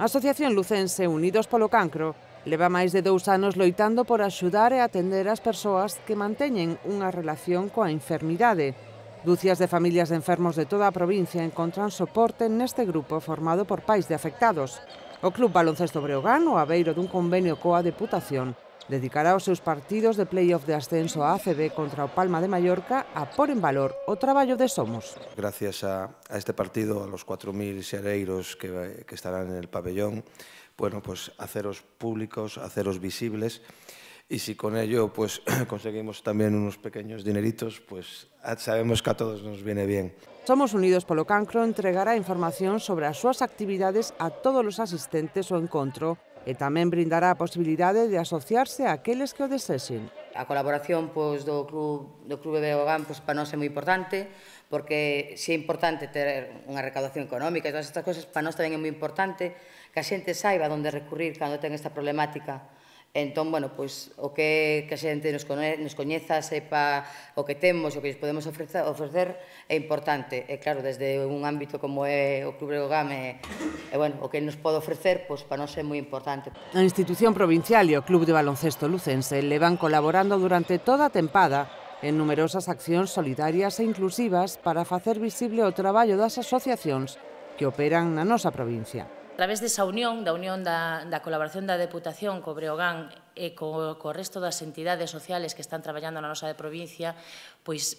A Asociación Lucense Unidos polo Cancro leva máis de dous anos loitando por axudar e atender as persoas que manteñen unha relación coa enfermidade. Dúcias de familias de enfermos de toda a provincia encontran soporte neste grupo formado por pais de afectados. O Club Baloncesto Breogán, o Aveiro dun convenio coa Deputación, dedicará os seus partidos de playoff de ascenso a ACB contra o Palma de Mallorca a pôr en valor o traballo de Somos. Gracias a, a este partido, a los 4.000 xereiros que, que estarán en el pabellón, bueno, pues haceros públicos, haceros visibles, y si con ello pues conseguimos también unos pequeños dineritos, pues sabemos que a todos nos viene bien. Somos Unidos polo Cancro entregará información sobre as súas actividades a todos os asistentes ao encontro e tamén brindará a posibilidade de asociarse a aqueles que o desexen. A colaboración pois, do Club, do Clube Ogan pois, para nós é moi importante, porque se é importante ter unha recaudación económica e todas estas cosas, para nós tamén é moi importante que a xente saiba onde recurrir cando ten esta problemática Entón, bueno, pois, o que, que a xente nos, cone, nos coñeza, sepa o que temos, o que podemos ofrecer, ofrecer é importante. E claro, desde un ámbito como é o Club Breogán, é, é, bueno, o que nos pode ofrecer, pois para nós é moi importante. A institución provincial e o Club de Baloncesto Lucense levan colaborando durante toda a tempada en numerosas accións solidarias e inclusivas para facer visible o traballo das asociacións que operan na nosa provincia. A través desa unión, da unión da, da colaboración da Deputación co Breogán e co, co resto das entidades sociales que están traballando na nosa de provincia, pois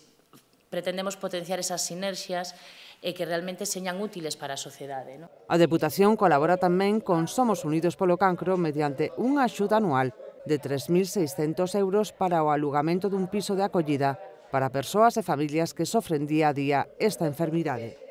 pretendemos potenciar esas sinerxias e que realmente señan útiles para a sociedade. No? A Deputación colabora tamén con Somos Unidos polo Cancro mediante unha axuda anual de 3.600 euros para o alugamento dun piso de acollida para persoas e familias que sofren día a día esta enfermidade.